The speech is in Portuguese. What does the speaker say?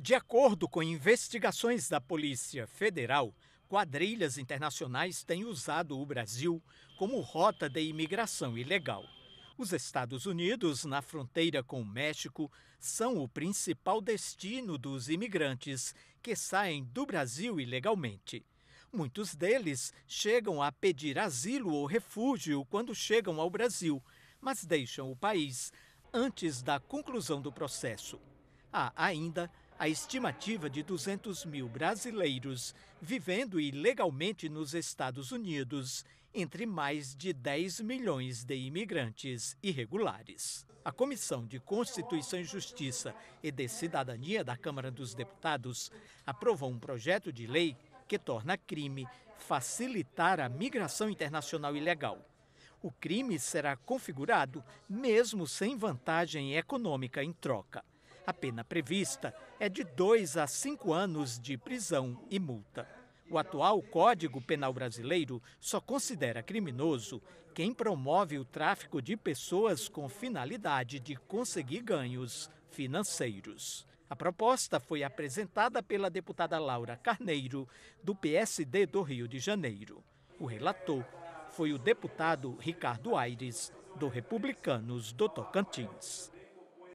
De acordo com investigações da Polícia Federal, quadrilhas internacionais têm usado o Brasil como rota de imigração ilegal. Os Estados Unidos, na fronteira com o México, são o principal destino dos imigrantes que saem do Brasil ilegalmente. Muitos deles chegam a pedir asilo ou refúgio quando chegam ao Brasil, mas deixam o país antes da conclusão do processo. Há ainda a estimativa de 200 mil brasileiros vivendo ilegalmente nos Estados Unidos, entre mais de 10 milhões de imigrantes irregulares. A Comissão de Constituição e Justiça e de Cidadania da Câmara dos Deputados aprovou um projeto de lei que torna crime facilitar a migração internacional ilegal. O crime será configurado mesmo sem vantagem econômica em troca. A pena prevista é de dois a cinco anos de prisão e multa. O atual Código Penal brasileiro só considera criminoso quem promove o tráfico de pessoas com finalidade de conseguir ganhos financeiros. A proposta foi apresentada pela deputada Laura Carneiro, do PSD do Rio de Janeiro. O relator foi o deputado Ricardo Aires, do Republicanos do Tocantins.